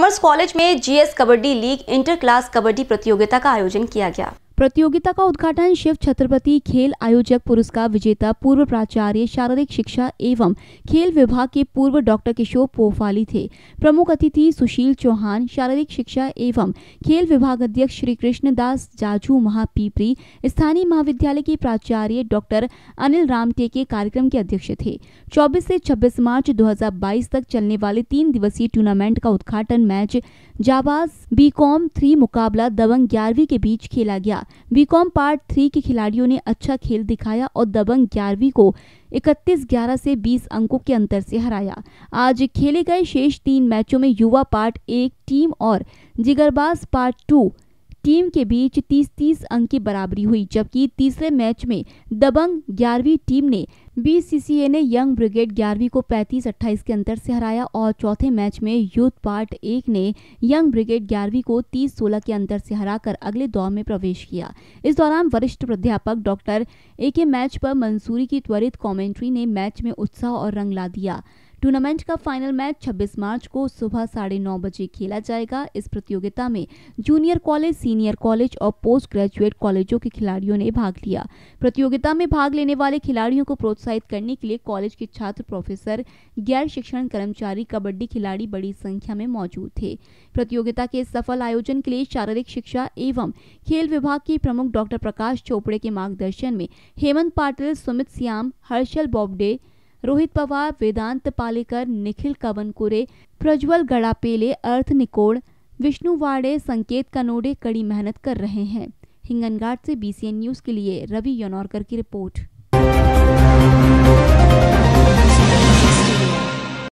commerce college में GS kabaddi league inter class kabaddi प्रतियोगिता का आयोजन किया गया प्रतियोगिता का उद्घाटन शिव छत्रपति खेल आयोजक पुरस्कार विजेता पूर्व प्राचार्य शारीरिक शिक्षा एवं खेल विभाग के पूर्व डॉक्टर किशोर पोफाली थे प्रमुख अतिथि सुशील चौहान शारीरिक शिक्षा एवं खेल विभाग अध्यक्ष श्री कृष्णदास जाजू महापीपरी स्थानीय महाविद्यालय के प्राचार्य डॉक्टर अनिल रामटे के कार्यक्रम के अध्यक्ष थे चौबीस से छब्बीस मार्च दो तक चलने वाले तीन दिवसीय टूर्नामेंट का उद्घाटन मैच जाबाज बीकॉम थ्री मुकाबला दबंग ग्यारहवीं के बीच खेला गया बीकॉम पार्ट थ्री के खिलाड़ियों ने अच्छा खेल दिखाया और दबंग ग्यारहवीं को इकतीस ग्यारह से 20 अंकों के अंतर से हराया आज खेले गए शेष तीन मैचों में युवा पार्ट एक टीम और जिगरबाज पार्ट टू टीम के बीच 30-30 अंक की बराबरी हुई जबकि तीसरे मैच में दबंग ग्यारहवीं टीम ने बी ने यंग ब्रिगेड ग्यारहवीं को 35-28 के अंतर से हराया और चौथे मैच में यूथ पार्ट एक ने यंग ब्रिगेड ग्यारहवीं को 30-16 के अंतर से हराकर अगले दौर में प्रवेश किया इस दौरान वरिष्ठ प्राध्यापक डॉक्टर ए के मैच पर मंसूरी की त्वरित कॉमेंट्री ने मैच में उत्साह और रंग ला दिया टूर्नामेंट का फाइनल मैच 26 मार्च को सुबह साढ़े नौ बजे खेला जाएगा इस प्रतियोगिता में जूनियर कॉलेज सीनियर कॉलेज और पोस्ट ग्रेजुएट कॉलेजों के खिलाड़ियों ने भाग लिया प्रतियोगिता में भाग लेने वाले खिलाड़ियों को प्रोत्साहित करने के लिए कॉलेज के छात्र प्रोफेसर गैर शिक्षण कर्मचारी कबड्डी खिलाड़ी बड़ी संख्या में मौजूद थे प्रतियोगिता के सफल आयोजन के लिए शारीरिक शिक्षा एवं खेल विभाग के प्रमुख डॉक्टर प्रकाश चोपड़े के मार्गदर्शन में हेमंत पाटिल सुमित श्याम हर्षल बॉबडे रोहित पवार वेदांत पालेकर निखिल कवनकुरे प्रज्वल गड़ापेले अर्थ निकोड़ विष्णु वाड़े संकेत कनोड़े कड़ी मेहनत कर रहे हैं हिंगनघाट से बीसीएन न्यूज के लिए रवि योनौरकर की रिपोर्ट